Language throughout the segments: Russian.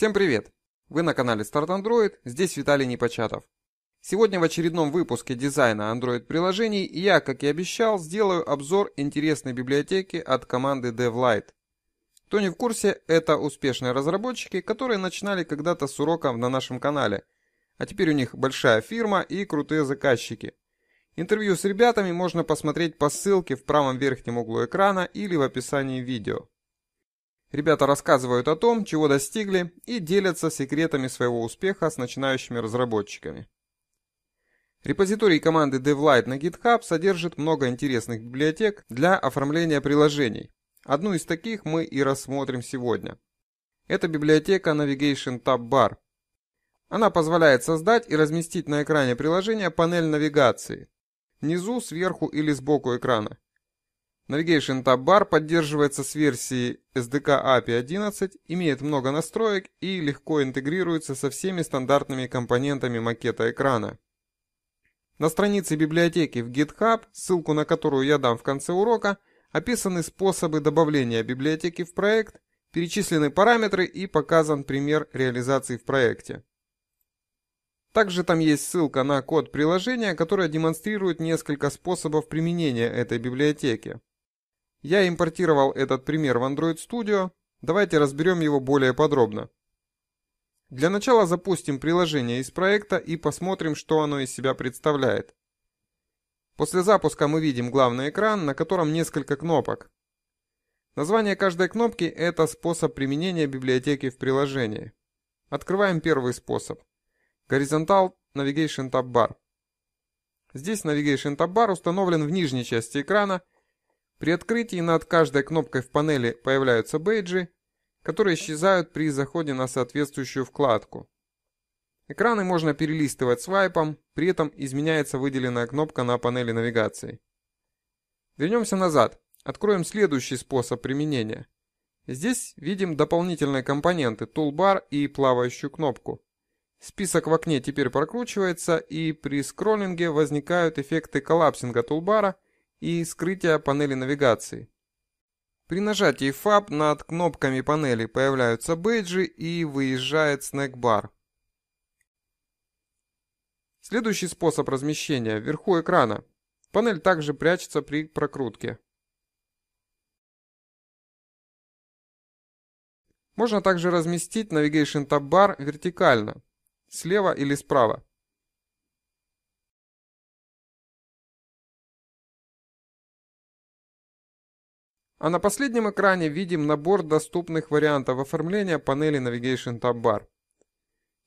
Всем привет! Вы на канале Start Android, здесь Виталий Непочатов. Сегодня в очередном выпуске дизайна Android приложений я, как и обещал, сделаю обзор интересной библиотеки от команды DevLight. Кто не в курсе, это успешные разработчики, которые начинали когда-то с уроков на нашем канале, а теперь у них большая фирма и крутые заказчики. Интервью с ребятами можно посмотреть по ссылке в правом верхнем углу экрана или в описании видео. Ребята рассказывают о том, чего достигли, и делятся секретами своего успеха с начинающими разработчиками. Репозиторий команды DevLight на GitHub содержит много интересных библиотек для оформления приложений. Одну из таких мы и рассмотрим сегодня. Это библиотека Navigation Tab Bar. Она позволяет создать и разместить на экране приложения панель навигации. Внизу, сверху или сбоку экрана. Navigation Tab Bar поддерживается с версии SDK API 11, имеет много настроек и легко интегрируется со всеми стандартными компонентами макета экрана. На странице библиотеки в GitHub, ссылку на которую я дам в конце урока, описаны способы добавления библиотеки в проект, перечислены параметры и показан пример реализации в проекте. Также там есть ссылка на код приложения, которая демонстрирует несколько способов применения этой библиотеки. Я импортировал этот пример в Android Studio. Давайте разберем его более подробно. Для начала запустим приложение из проекта и посмотрим, что оно из себя представляет. После запуска мы видим главный экран, на котором несколько кнопок. Название каждой кнопки – это способ применения библиотеки в приложении. Открываем первый способ. Горизонтал Navigation Tab Bar. Здесь Navigation Tab Bar установлен в нижней части экрана при открытии над каждой кнопкой в панели появляются бейджи, которые исчезают при заходе на соответствующую вкладку. Экраны можно перелистывать свайпом, при этом изменяется выделенная кнопка на панели навигации. Вернемся назад. Откроем следующий способ применения. Здесь видим дополнительные компоненты Toolbar и плавающую кнопку. Список в окне теперь прокручивается и при скроллинге возникают эффекты коллапсинга тулбара – и скрытия панели навигации. При нажатии FAB над кнопками панели появляются бейджи и выезжает снэк Следующий способ размещения – вверху экрана. Панель также прячется при прокрутке. Можно также разместить Navigation Tab Bar вертикально, слева или справа. А на последнем экране видим набор доступных вариантов оформления панели Navigation Tab Bar.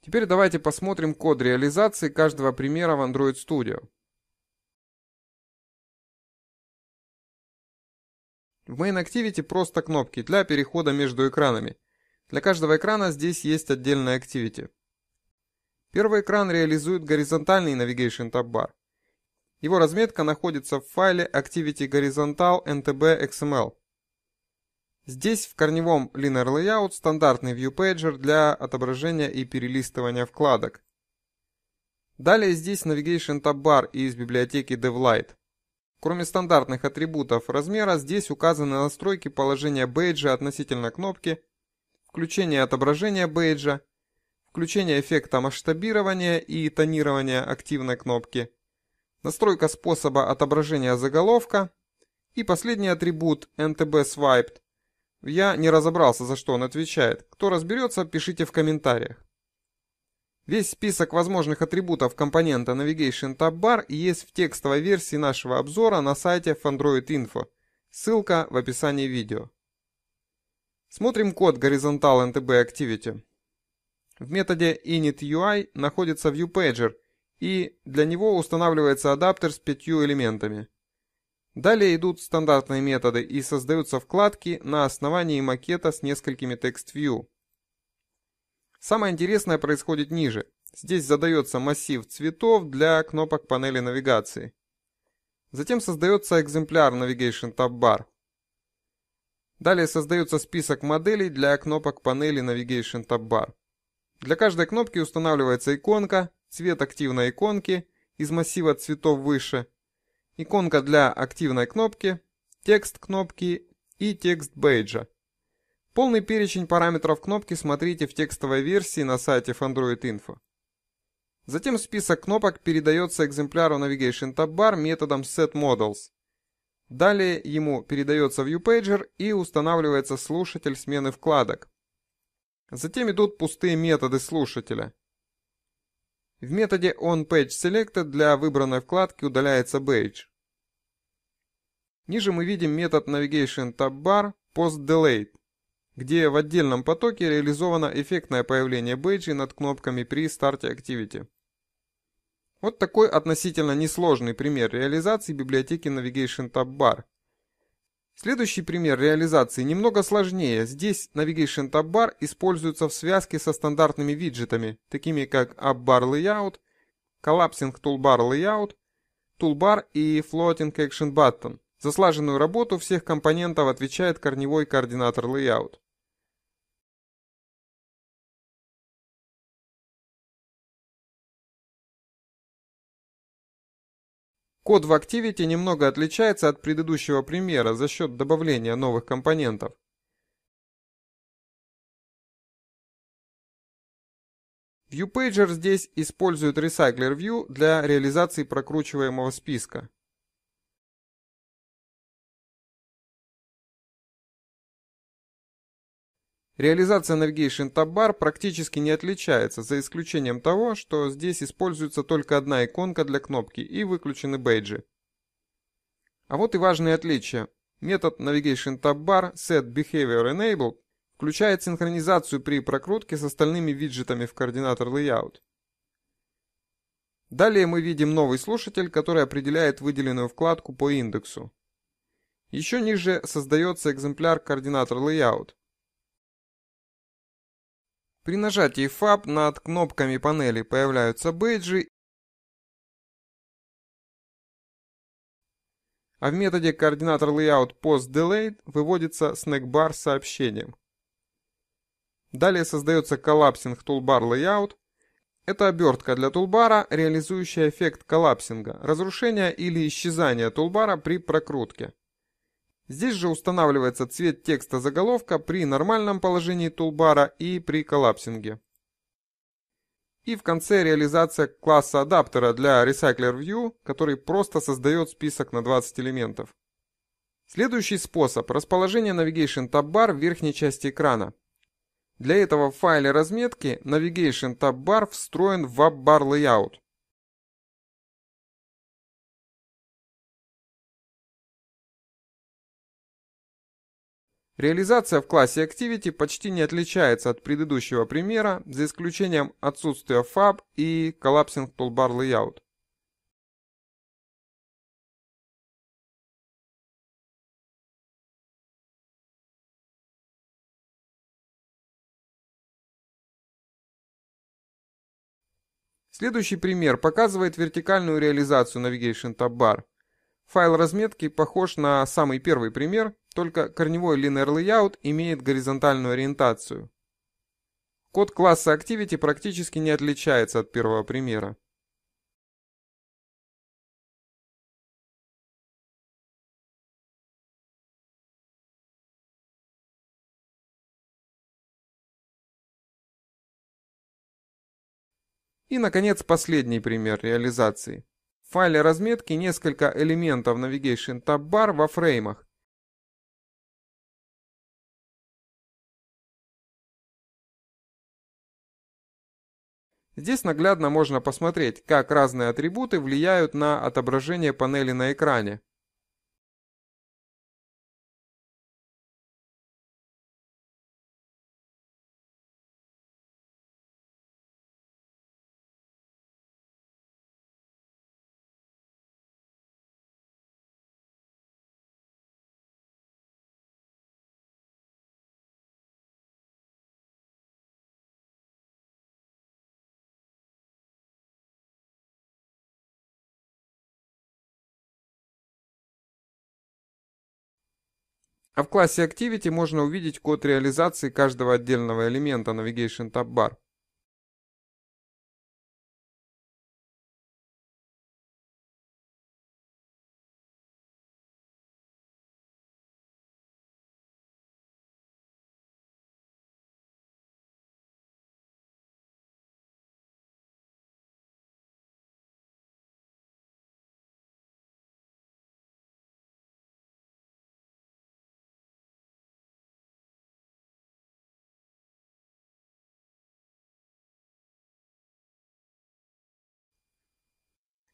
Теперь давайте посмотрим код реализации каждого примера в Android Studio. В Main Activity просто кнопки для перехода между экранами. Для каждого экрана здесь есть отдельная Activity. Первый экран реализует горизонтальный Navigation Tab Bar. Его разметка находится в файле Activity Horizontal NTB XML. Здесь в корневом Linear Layout стандартный ViewPager для отображения и перелистывания вкладок. Далее здесь Navigation Tab Bar из библиотеки DevLight. Кроме стандартных атрибутов размера, здесь указаны настройки положения бейджа относительно кнопки, включение отображения бейджа, включение эффекта масштабирования и тонирования активной кнопки, настройка способа отображения заголовка и последний атрибут NTB Swiped я не разобрался, за что он отвечает. Кто разберется, пишите в комментариях. Весь список возможных атрибутов компонента Navigation Tab Bar есть в текстовой версии нашего обзора на сайте Android Info. Ссылка в описании видео. Смотрим код Horizontal NTB Activity. В методе initUI находится ViewPager, и для него устанавливается адаптер с пятью элементами. Далее идут стандартные методы и создаются вкладки на основании макета с несколькими TextView. Самое интересное происходит ниже. Здесь задается массив цветов для кнопок панели навигации. Затем создается экземпляр Navigation Tab Bar. Далее создается список моделей для кнопок панели Navigation Tab Bar. Для каждой кнопки устанавливается иконка, цвет активной иконки из массива цветов выше – иконка для активной кнопки, текст кнопки и текст бейджа. Полный перечень параметров кнопки смотрите в текстовой версии на сайте Android Info. Затем список кнопок передается экземпляру Navigation Tab Bar методом setModels. Далее ему передается ViewPager и устанавливается слушатель смены вкладок. Затем идут пустые методы слушателя. В методе onPageSelected для выбранной вкладки удаляется Page. Ниже мы видим метод NavigationTabBar PostDelayed, где в отдельном потоке реализовано эффектное появление бейджей над кнопками при старте Activity. Вот такой относительно несложный пример реализации библиотеки NavigationTabBar. Следующий пример реализации немного сложнее. Здесь Navigation Tab Bar используется в связке со стандартными виджетами, такими как App Bar Layout, Collapsing Toolbar Layout, Toolbar и Floating Action Button. За слаженную работу всех компонентов отвечает корневой координатор Layout. Код в Activity немного отличается от предыдущего примера за счет добавления новых компонентов. ViewPager здесь использует Recycler View для реализации прокручиваемого списка. Реализация Navigation Tab Bar практически не отличается, за исключением того, что здесь используется только одна иконка для кнопки и выключены бейджи. А вот и важные отличия. Метод Navigation Tab Bar Set Behavior Enabled включает синхронизацию при прокрутке с остальными виджетами в координатор Layout. Далее мы видим новый слушатель, который определяет выделенную вкладку по индексу. Еще ниже создается экземпляр координатор Layout – при нажатии FAB над кнопками панели появляются бейджи, а в методе координатор layout post выводится снэкбар с сообщением. Далее создается коллапсинг toolbar layout. Это обертка для тулбара, реализующая эффект коллапсинга, разрушения или исчезания тулбара при прокрутке. Здесь же устанавливается цвет текста заголовка при нормальном положении тулбара и при коллапсинге. И в конце реализация класса адаптера для RecyclerView, который просто создает список на 20 элементов. Следующий способ – расположение Navigation Tab Bar в верхней части экрана. Для этого в файле разметки Navigation Tab Bar встроен в App Bar Layout. Реализация в классе Activity почти не отличается от предыдущего примера, за исключением отсутствия FAB и Collapsing Toolbar Layout. Следующий пример показывает вертикальную реализацию Navigation Tab Bar. Файл разметки похож на самый первый пример, только корневой linear layout имеет горизонтальную ориентацию. Код класса Activity практически не отличается от первого примера. И, наконец, последний пример реализации. В файле разметки несколько элементов Navigation Tab Bar во фреймах. Здесь наглядно можно посмотреть, как разные атрибуты влияют на отображение панели на экране. А в классе Activity можно увидеть код реализации каждого отдельного элемента Navigation Tab Bar.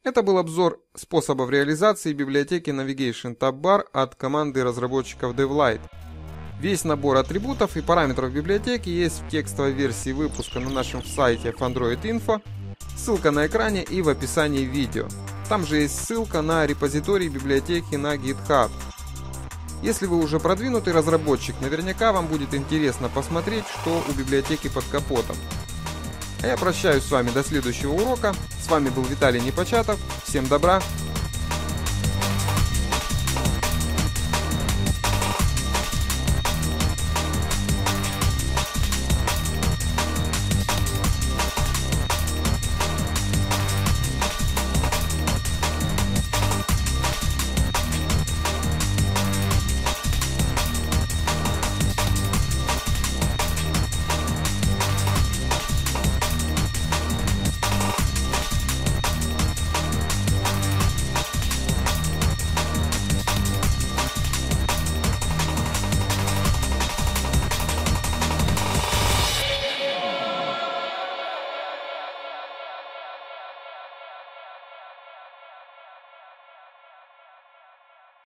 Это был обзор способов реализации библиотеки Navigation Tab Bar от команды разработчиков DevLight. Весь набор атрибутов и параметров библиотеки есть в текстовой версии выпуска на нашем сайте Android Info, ссылка на экране и в описании видео. Там же есть ссылка на репозиторий библиотеки на GitHub. Если вы уже продвинутый разработчик, наверняка вам будет интересно посмотреть, что у библиотеки под капотом. А я прощаюсь с вами до следующего урока. С вами был Виталий Непочатов. Всем добра,